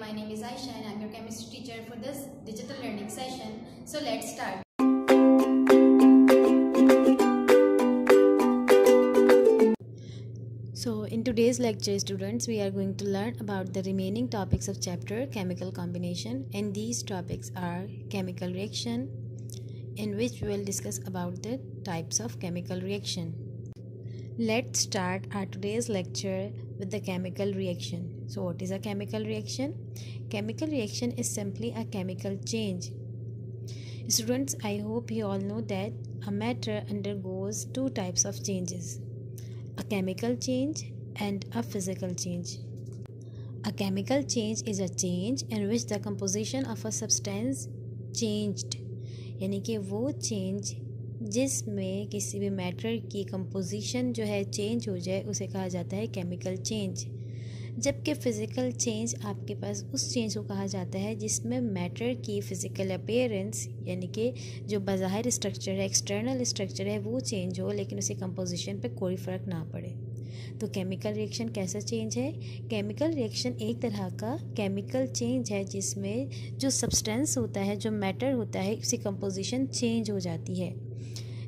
My name is Aisha and I'm your chemistry teacher for this digital learning session. So let's start. So in today's lecture students we are going to learn about the remaining topics of chapter chemical combination and these topics are chemical reaction in which we will discuss about the types of chemical reaction. Let's start our today's lecture with the chemical reaction. So, what is a chemical reaction? Chemical reaction is simply a chemical change. Students, I hope you all know that a matter undergoes two types of changes a chemical change and a physical change. A chemical change is a change in which the composition of a substance changed यानी कि वो change जिसमें किसी भी matter की composition जो है change हो जाए उसे कहा जाता है केमिकल चेंज जबकि फ़िज़िकल चेंज आपके पास उस चेंज को कहा जाता है जिसमें मैटर की फ़िज़िकल अपेयरेंस यानी कि जो बाहर स्ट्रक्चर है एक्सटर्नल स्ट्रक्चर है वो चेंज हो लेकिन उसे कंपोजिशन पे कोई फ़र्क ना पड़े तो केमिकल रिएक्शन कैसा चेंज है केमिकल रिएक्शन एक तरह का केमिकल चेंज है जिसमें जो सब्सटेंस होता है जो मैटर होता है उसकी कंपोजिशन चेंज हो जाती है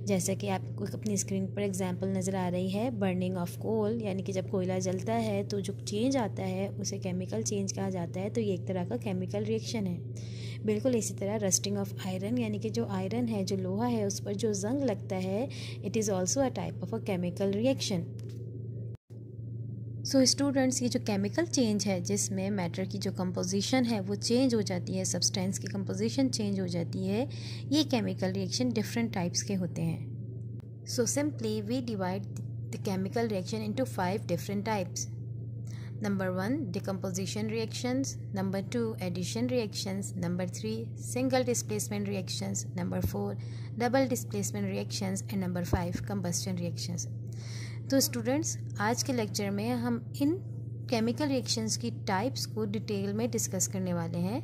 जैसा कि आपको अपनी स्क्रीन पर एग्जाम्पल नज़र आ रही है बर्निंग ऑफ कोल यानी कि जब कोयला जलता है तो जो चेंज आता है उसे केमिकल चेंज कहा जाता है तो ये एक तरह का केमिकल रिएक्शन है बिल्कुल इसी तरह रस्टिंग ऑफ आयरन यानी कि जो आयरन है जो लोहा है उस पर जो जंग लगता है it is also a type of a chemical reaction so so students ये जो केमिकल चेंज है जिसमें मैटर की जो कंपोजिशन है वो चेंज हो जाती है सब्सटेंस की कंपोजिशन चेंज हो जाती है ये केमिकल रिएक्शन डिफरेंट टाइप्स के होते हैं so simply we divide the chemical reaction into five different types number one decomposition reactions number two addition reactions number three single displacement reactions number four double displacement reactions and number five combustion reactions तो students आज के lecture में हम इन chemical reactions की types को detail में discuss करने वाले हैं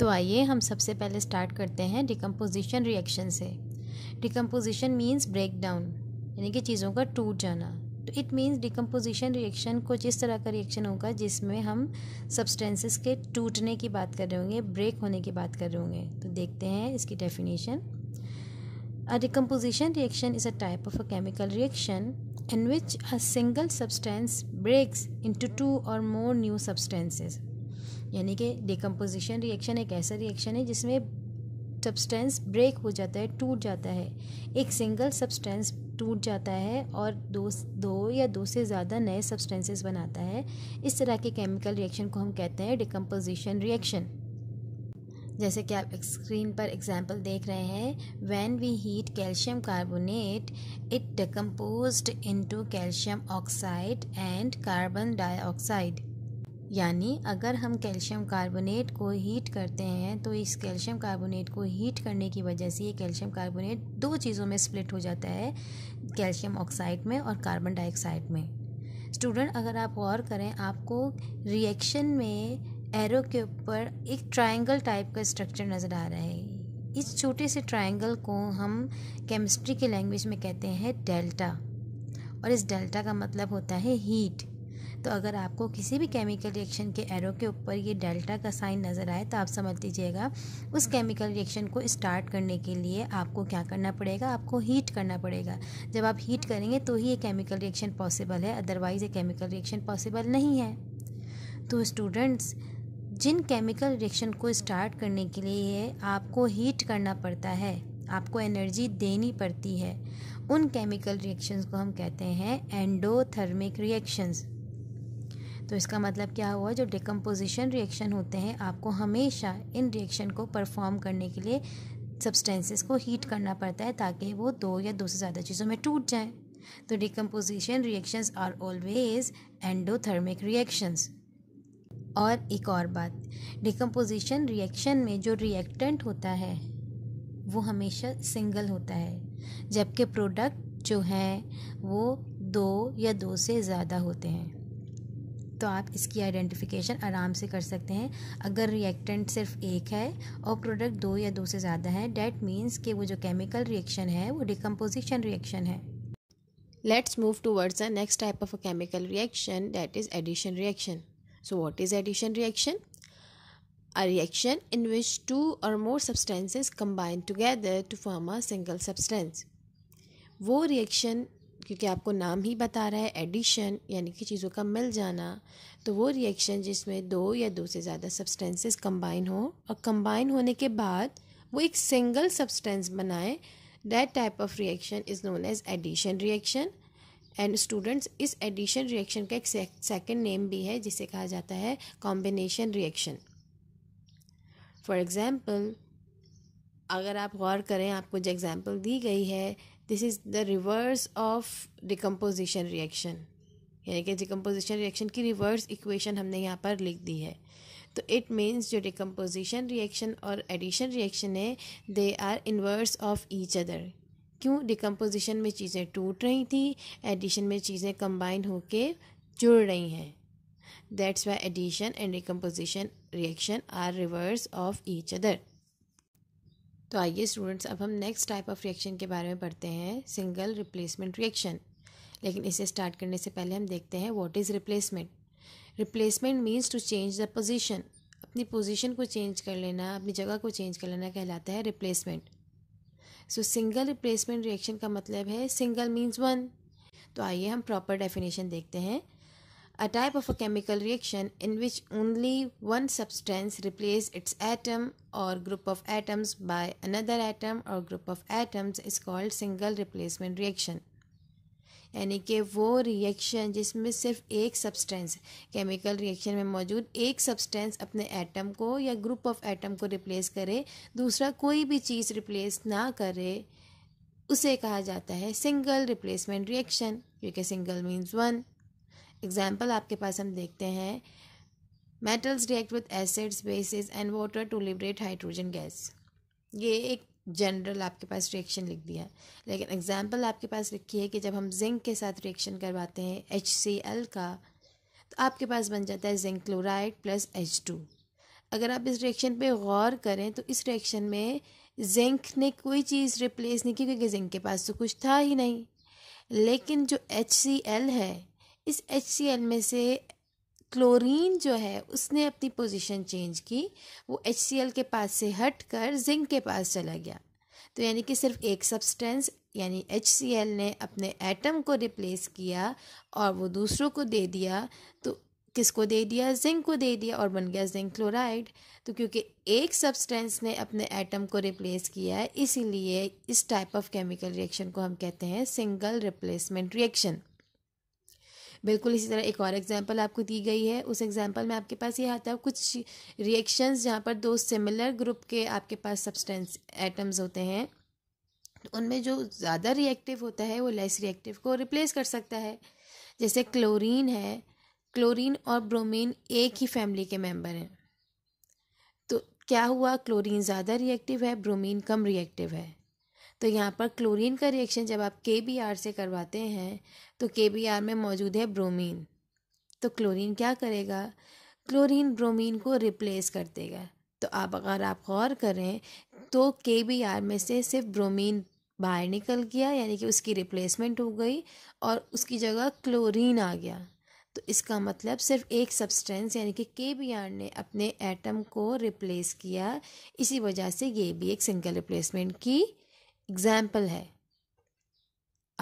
तो आइए हम सबसे पहले स्टार्ट करते हैं डिकम्पोजिशन रिएक्शन से डिकम्पोजिशन मीन्स ब्रेक डाउन यानी कि चीज़ों का टूट जाना तो इट मीन्स डिकम्पोजिशन रिएक्शन कुछ इस तरह का रिएक्शन होगा जिसमें हम सब्सटेंसेस के टूटने की बात कर रहे होंगे ब्रेक होने की बात कर रहे होंगे तो देखते हैं इसकी definition A decomposition reaction is a type of a chemical reaction in which a single substance breaks into two or more new substances. यानी कि डिकम्पोजिशन रिएक्शन एक ऐसा रिएक्शन है जिसमें सब्सटेंस ब्रेक हो जाता है टूट जाता है एक सिंगल सब्सटेंस टूट जाता है और दो दो या दो से ज़्यादा नए सब्सटेंसेस बनाता है इस तरह के केमिकल रिएक्शन को हम कहते हैं डिकम्पोजिशन रिएक्शन जैसे कि आप स्क्रीन पर एग्जाम्पल देख रहे हैं when we heat calcium carbonate it decompose into calcium oxide and carbon dioxide यानी अगर हम कैल्शियम कार्बोनेट को हीट करते हैं तो इस कैल्शियम कार्बोनेट को हीट करने की वजह से ये कैल्शियम कार्बोनेट दो चीज़ों में स्प्लिट हो जाता है कैल्शियम ऑक्साइड में और कार्बन डाइऑक्साइड में स्टूडेंट अगर आप गौर करें आपको रिएक्शन में एरो के ऊपर एक ट्रायंगल टाइप का स्ट्रक्चर नज़र आ रहा है इस छोटे से ट्रायंगल को हम केमिस्ट्री के लैंग्वेज में कहते हैं डेल्टा और इस डेल्टा का मतलब होता है हीट तो अगर आपको किसी भी केमिकल रिएक्शन के एरो के ऊपर ये डेल्टा का साइन नज़र आए तो आप समझ लीजिएगा उस केमिकल रिएक्शन को स्टार्ट करने के लिए आपको क्या करना पड़ेगा आपको हीट करना पड़ेगा जब आप हीट करेंगे तो ही ये केमिकल रिएक्शन पॉसिबल है अदरवाइज़ ये केमिकल रिएक्शन पॉसिबल नहीं है तो स्टूडेंट्स जिन केमिकल रिएक्शन को स्टार्ट करने के लिए आपको हीट करना पड़ता है आपको एनर्जी देनी पड़ती है उन केमिकल रिएक्शंस को हम कहते हैं एंडोथर्मिक रिएक्शंस तो इसका मतलब क्या हुआ जो डिकम्पोजिशन रिएक्शन होते हैं आपको हमेशा इन रिएक्शन को परफॉर्म करने के लिए सब्सटेंसेस को हीट करना पड़ता है ताकि वो दो या दो से ज़्यादा चीज़ों में टूट जाएं तो decomposition reactions are always endothermic reactions और एक और बात डिकम्पोजिशन रिएक्शन में जो रिएक्टेंट होता है वो हमेशा सिंगल होता है जबकि प्रोडक्ट जो हैं वो दो या दो से ज़्यादा होते हैं तो आप इसकी आइडेंटिफिकेशन आराम से कर सकते हैं अगर रिएक्टेंट सिर्फ एक है और प्रोडक्ट दो या दो से ज़्यादा है डैट मीन्स कि वो जो केमिकल रिएक्शन है वो डिकम्पोजिशन रिएक्शन है let's move towards the next type of a chemical reaction that is addition reaction So what is addition reaction? A reaction in which two or more substances combine together to form a single substance. वो reaction क्योंकि आपको नाम ही बता रहा है addition यानी कि चीज़ों का मिल जाना तो वो रिएक्शन जिसमें दो या दो से ज़्यादा सब्सटेंसेस कंबाइन हो और कंबाइन होने के बाद वो एक सिंगल सब्सटेंस बनाए that type of reaction is known as addition reaction and students इस एडिशन रिएक्शन का एक सेकेंड नेम भी है जिसे कहा जाता है कॉम्बिनेशन रिएक्शन फॉर एग्ज़ाम्पल अगर आप गौर करें आपको जो एग्ज़ाम्पल दी गई है this is the reverse of decomposition reaction यानी कि डिकम्पोजिशन रिएक्शन की रिवर्स इक्वेशन हमने यहाँ पर लिख दी है तो इट मीन्स जो डिकम्पोजिशन रिएक्शन और एडिशन रिएक्शन है they are inverse of each other क्यों डिकम्पोजिशन में चीज़ें टूट रही थी एडिशन में चीज़ें कंबाइन होकर जुड़ रही हैं that's why addition and decomposition reaction are reverse of each other तो आइए स्टूडेंट्स अब हम नेक्स्ट टाइप ऑफ रिएक्शन के बारे में पढ़ते हैं सिंगल रिप्लेसमेंट रिएक्शन लेकिन इसे स्टार्ट करने से पहले हम देखते हैं what is replacement replacement means to change the position अपनी पोजीशन को चेंज कर लेना अपनी जगह को चेंज कर लेना कहलाता है replacement so single replacement reaction का मतलब है सिंगल मीन्स वन तो आइए हम प्रॉपर डेफिनेशन देखते हैं a type of a chemical reaction in which only one substance replace its atom or group of atoms by another atom or group of atoms is called single replacement reaction यानी कि वो reaction जिसमें सिर्फ एक substance chemical reaction में मौजूद एक substance अपने एटम को या ग्रुप ऑफ एटम को रिप्लेस करे दूसरा कोई भी चीज़ रिप्लेस ना करे उसे कहा जाता है सिंगल रिप्लेसमेंट रिएक्शन क्योंकि सिंगल मीन्स वन एग्जाम्पल आपके पास हम देखते हैं metals react with acids bases and water to liberate hydrogen gas ये एक जनरल आपके पास रिएक्शन लिख दिया लेकिन एग्जाम्पल आपके पास लिखी है कि जब हम जिंक के साथ रिएक्शन करवाते हैं एच सी एल का तो आपके पास बन जाता है zinc chloride plus H two अगर आप इस रिएक्शन पे गौर करें तो इस रिएक्शन में जिंक ने कोई चीज़ रिप्लेस नहीं की क्योंकि जिंक के पास तो कुछ था ही नहीं लेकिन जो एच सी एल है इस एच सी एल में से क्लोरीन जो है उसने अपनी पोजीशन चेंज की वो एच के पास से हट कर जिंक के पास चला गया तो यानी कि सिर्फ एक सब्सटेंस यानी एच ने अपने एटम को रिप्लेस किया और वो दूसरों को दे दिया तो किसको दे दिया जिंक को दे दिया और बन गया जिंक क्लोराइड तो क्योंकि एक सब्सटेंस ने अपने एटम को रिप्लेस किया है इसीलिए इस टाइप ऑफ केमिकल रिएक्शन को हम कहते हैं सिंगल रिप्लेसमेंट रिएक्शन बिल्कुल इसी तरह एक और एग्जाम्पल आपको दी गई है उस एग्जाम्पल में आपके पास ये आता है कुछ रिएक्शंस जहाँ पर दो सिमिलर ग्रुप के आपके पास सब्सटेंस एटम्स होते हैं तो उनमें जो ज़्यादा रिएक्टिव होता है वो लेस रिएक्टिव को रिप्लेस कर सकता है जैसे क्लोरीन है क्लोरीन और ब्रोमीन एक ही फैमिली के मेम्बर हैं तो क्या हुआ क्लोरीन ज़्यादा रिएक्टिव है ब्रोमीन कम रिएक्टिव है तो यहाँ पर क्लोरीन का रिएक्शन जब आप के बी आर से करवाते हैं तो के बी आर में मौजूद है ब्रोमीन तो क्लोरीन क्या करेगा क्लोरीन ब्रोमीन को रिप्लेस कर देगा तो आप अगर आप गौर करें तो के बी आर में से सिर्फ ब्रोमीन बाहर निकल गया यानी कि उसकी रिप्लेसमेंट हो गई और उसकी जगह क्लोरीन आ गया तो इसका मतलब सिर्फ एक सब्सटेंस यानी कि के बी आर ने अपने एटम को रिप्लेस किया इसी वजह से ये भी एक सिंगल रिप्लेसमेंट की एग्जाम्पल है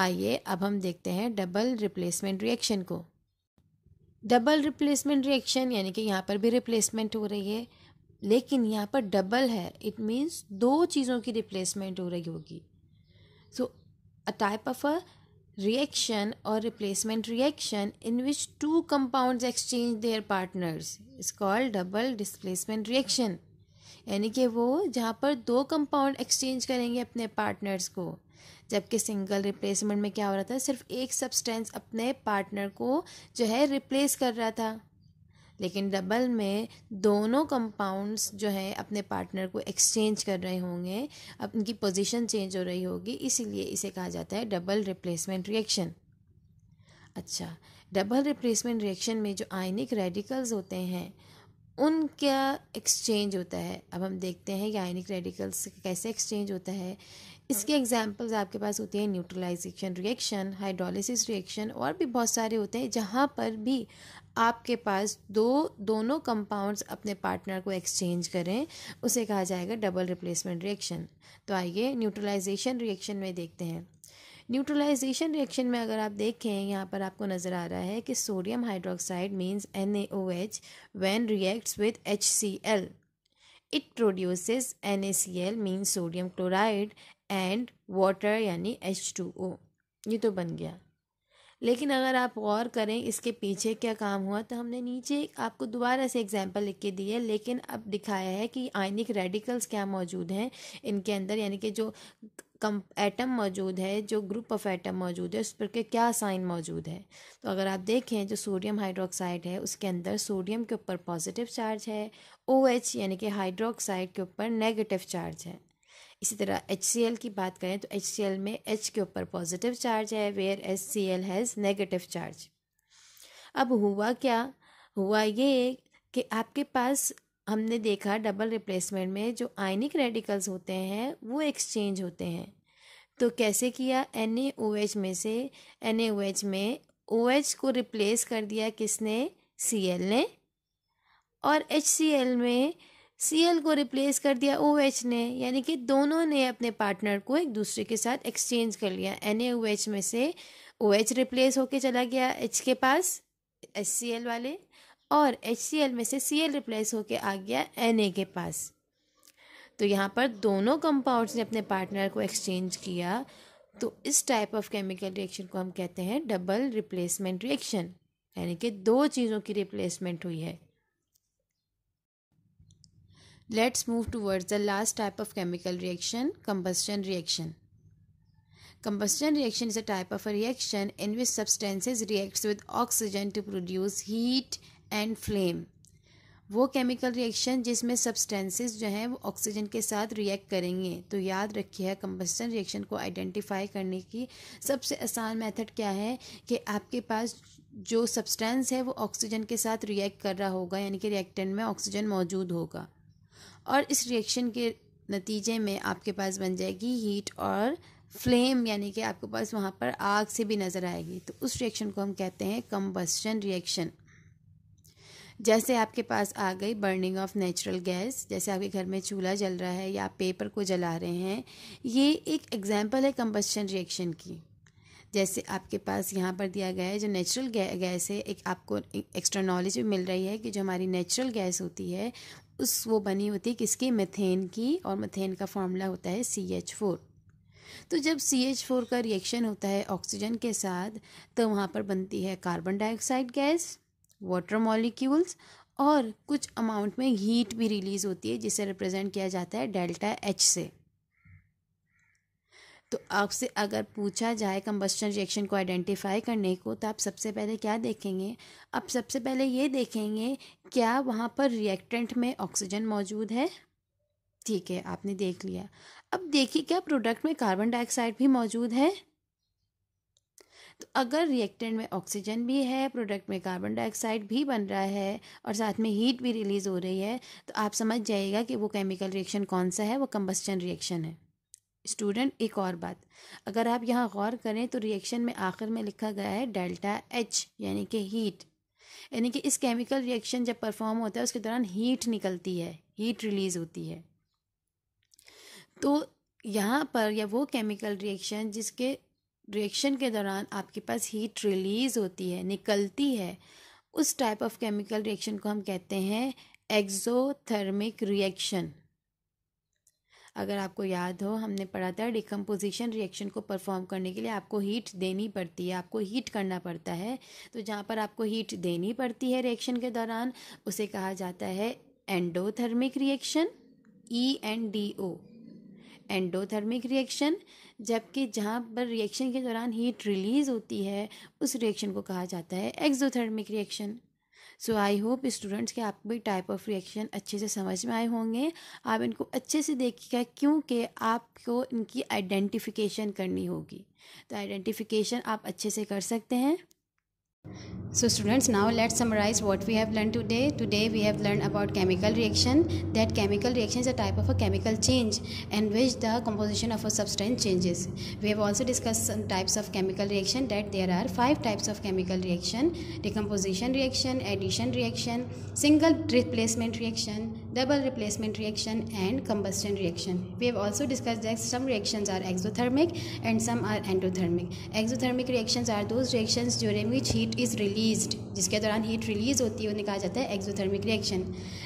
आइए अब हम देखते हैं डबल रिप्लेसमेंट रिएक्शन को डबल रिप्लेसमेंट रिएक्शन यानी कि यहाँ पर भी रिप्लेसमेंट हो रही है लेकिन यहाँ पर डबल है इट मीन्स दो चीज़ों की रिप्लेसमेंट हो रही होगी so a type of a reaction or replacement reaction in which two compound exchange their partners is called double displacement reaction यानी कि वो जहाँ पर दो कंपाउंड एक्सचेंज करेंगे अपने पार्टनर्स को जबकि सिंगल रिप्लेसमेंट में क्या हो रहा था सिर्फ एक सब्सटेंस अपने पार्टनर को जो है रिप्लेस कर रहा था लेकिन डबल में दोनों कंपाउंड्स जो है अपने पार्टनर को एक्सचेंज कर रहे होंगे अब उनकी पोजीशन चेंज हो रही होगी इसीलिए इसे कहा जाता है डबल रिप्लेसमेंट रिएक्शन अच्छा डबल रिप्लेसमेंट रिएक्शन में जो आयनिक रेडिकल्स होते हैं उनका एक्सचेंज होता है अब हम देखते हैं कि आयनिक रेडिकल्स कैसे एक्सचेंज होता है इसके एग्जांपल्स आपके पास होते हैं न्यूट्रलाइजेशन रिएक्शन हाइड्रोलिसिस रिएक्शन और भी बहुत सारे होते हैं जहाँ पर भी आपके पास दो दोनों कंपाउंड्स अपने पार्टनर को एक्सचेंज करें उसे कहा जाएगा डबल रिप्लेसमेंट रिएक्शन तो आइए न्यूट्रलाइजेशन रिएक्शन में देखते हैं न्यूट्रलाइजेशन रिएक्शन में अगर आप देखें यहाँ पर आपको नज़र आ रहा है कि sodium hydroxide means N A O H when reacts with H C L it produce N A C L means sodium chloride and water यानी एच टू ओ ये तो बन गया लेकिन अगर आप गौर करें इसके पीछे क्या काम हुआ तो हमने नीचे आपको दोबारा से एग्जाम्पल लिख के दिए लेकिन अब दिखाया है कि आयनिक रेडिकल्स क्या मौजूद हैं इनके अंदर यानी कि जो कम एटम मौजूद है जो ग्रुप ऑफ एटम मौजूद है उस पर के क्या साइन मौजूद है तो अगर आप देखें जो सोडियम हाइड्रोक्साइड है उसके अंदर सोडियम के ऊपर पॉजिटिव चार्ज है ओ एच यानी कि हाइड्रोक्साइड के ऊपर नेगेटिव चार्ज है इसी तरह एच सी एल की बात करें तो एच सी एल में एच के ऊपर पॉजिटिव चार्ज है where H C L has negative charge अब हुआ क्या हुआ ये कि आपके पास हमने देखा डबल रिप्लेसमेंट में जो आयनिक रेडिकल्स होते हैं वो एक्सचेंज होते हैं तो कैसे किया एन एच में से एन एच में ओ एच को रिप्लेस कर दिया किसने सी एल ने और एच सी एल में सी एल को रिप्लेस कर दिया ओ एच ने यानी कि दोनों ने अपने पार्टनर को एक दूसरे के साथ एक्सचेंज कर लिया एन एच में से ओ एच रिप्लेस होके चला गया एच के पास एच सी एल वाले और एच में से सी रिप्लेस होके आ गया एन के पास तो यहाँ पर दोनों कंपाउंड्स ने अपने पार्टनर को एक्सचेंज किया तो इस टाइप ऑफ केमिकल रिएक्शन को हम कहते हैं डबल रिप्लेसमेंट रिएक्शन यानी कि दो चीज़ों की रिप्लेसमेंट हुई है let's move towards the last type of chemical reaction combustion reaction combustion reaction is a type of reaction in which which substances with oxygen to produce heat and flame वो chemical reaction जिसमें substances जो हैं वो oxygen के साथ react करेंगे तो याद रखिए कंबस्टन रिएक्शन को आइडेंटिफाई करने की सबसे आसान मेथड क्या है कि आपके पास जो सब्सटेंस है वो ऑक्सीजन के साथ रिएक्ट कर रहा होगा यानी कि रिएक्टेंट में ऑक्सीजन मौजूद होगा और इस रिएक्शन के नतीजे में आपके पास बन जाएगी हीट और फ्लेम यानी कि आपके पास वहाँ पर आग से भी नज़र आएगी तो उस रिएक्शन को हम कहते हैं कंबस्टन रिएक्शन जैसे आपके पास आ गई बर्निंग ऑफ नेचुरल गैस जैसे आपके घर में चूल्हा जल रहा है या आप पेपर को जला रहे हैं ये एक एग्जाम्पल है कंबस्टन रिएक्शन की जैसे आपके पास यहाँ पर दिया गया है जो नेचुरल गैस है एक आपको एक्स्ट्रा नॉलेज भी मिल रही है कि जो हमारी नेचुरल गैस होती है उस वो बनी होती है किसकी मेथेन की और मेथेन का फॉर्मूला होता है सी एच फोर तो जब सी एच फोर का रिएक्शन होता है ऑक्सीजन के साथ तो वहाँ पर बनती है carbon dioxide gas water molecules और कुछ अमाउंट में हीट भी रिलीज़ होती है जिसे रिप्रेजेंट किया जाता है डेल्टा एच से तो आपसे अगर पूछा जाए कम्बस्टन रिएक्शन को आइडेंटिफाई करने को तो आप सबसे पहले क्या देखेंगे आप सबसे पहले ये देखेंगे क्या वहाँ पर रिएक्टेंट में ऑक्सीजन मौजूद है ठीक है आपने देख लिया अब देखिए क्या प्रोडक्ट में कार्बन डाइऑक्साइड भी मौजूद है तो अगर रिएक्टेंट में ऑक्सीजन भी है प्रोडक्ट में कार्बन डाइऑक्साइड भी बन रहा है और साथ में हीट भी रिलीज़ हो रही है तो आप समझ जाइएगा कि वो केमिकल रिएक्शन कौन सा है वो कम्बस्टन रिएक्शन है स्टूडेंट एक और बात अगर आप यहाँ गौर करें तो रिएक्शन में आखिर में लिखा गया है डेल्टा एच यानी कि हीट यानी कि इस केमिकल रिएक्शन जब परफॉर्म होता है उसके दौरान हीट निकलती है हीट रिलीज़ होती है तो यहाँ पर या वो केमिकल रिएक्शन जिसके रिएक्शन के दौरान आपके पास हीट रिलीज़ होती है निकलती है उस टाइप ऑफ केमिकल रिएक्शन को हम कहते हैं एक्जोथर्मिक रिएक्शन अगर आपको याद हो हमने पढ़ा था डिकम्पोजिशन रिएक्शन को परफॉर्म करने के लिए आपको हीट देनी पड़ती है आपको हीट करना पड़ता है तो जहाँ पर आपको हीट देनी पड़ती है रिएक्शन के दौरान उसे कहा जाता है endothermic reaction E N D O endothermic reaction जबकि जहाँ पर रिएक्शन के दौरान हीट रिलीज़ होती है उस रिएक्शन को कहा जाता है exothermic reaction so I hope students के आप भी टाइप ऑफ रिएक्शन अच्छे से समझ में आए होंगे आप इनको अच्छे से देखिएगा क्योंकि आपको इनकी आइडेंटिफिकेशन करनी होगी तो आइडेंटिफिकेशन आप अच्छे से कर सकते हैं So students now let's summarize what we have learned today. Today we have learned about chemical reaction that chemical reaction is a type of a chemical change in which the composition of a substance changes. We have also discussed some types of chemical reaction that there are five types of chemical reaction decomposition reaction, addition reaction, single replacement reaction, double replacement reaction and combustion reaction we have also discussed that some reactions are exothermic and some are endothermic exothermic reactions are those reactions during which heat is released जिसके दौरान heat release होती है उन्हें कहा जाता है exothermic reaction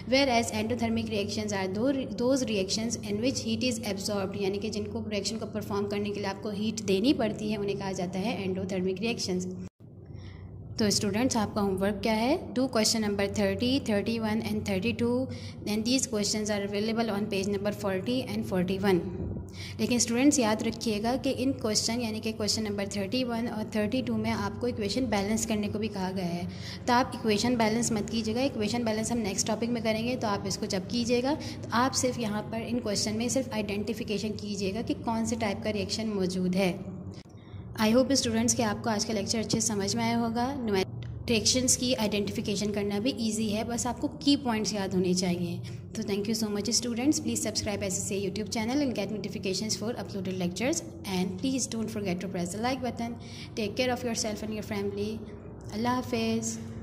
whereas endothermic reactions are दो those reactions in which heat is absorbed यानी कि जिनको रिएक्शन को परफॉर्म करने के लिए आपको हीट देनी पड़ती है उन्हें कहा जाता है एंडोथर्मिक रिएक्शंस तो स्टूडेंट्स आपका होमवर्क क्या है to question number thirty thirty one and thirty two and these questions are available on page number forty and forty one लेकिन स्टूडेंट्स याद रखिएगा कि इन क्वेश्चन यानी कि क्वेश्चन नंबर थर्टी वन और थर्टी टू में आपको इक्वेशन बैलेंस करने को भी कहा गया है तो आप इक्वेशन बैलेंस मत कीजिएगा इक्वेशन बैलेंस हम नेक्स्ट टॉपिक में करेंगे तो आप इसको जब कीजिएगा तो आप सिर्फ यहाँ पर इन क्वेश्चन में सिर्फ आइडेंटिफिकेशन कीजिएगा कि कौन से टाइप का रिएक्शन मौजूद है आई होप स्टूडेंट्स कि आपको आज का लेक्चर अच्छे समझ में आया होगा न्यूमेट्रिक्शंस की आइडेंटिफिकेशन करना भी इजी है बस आपको की पॉइंट्स याद होने चाहिए तो thank you so much students please subscribe S S A YouTube channel and get notification for uploaded lectures and please don't forget to press the like button take care of yourself and your family अल्लाह हाफिज़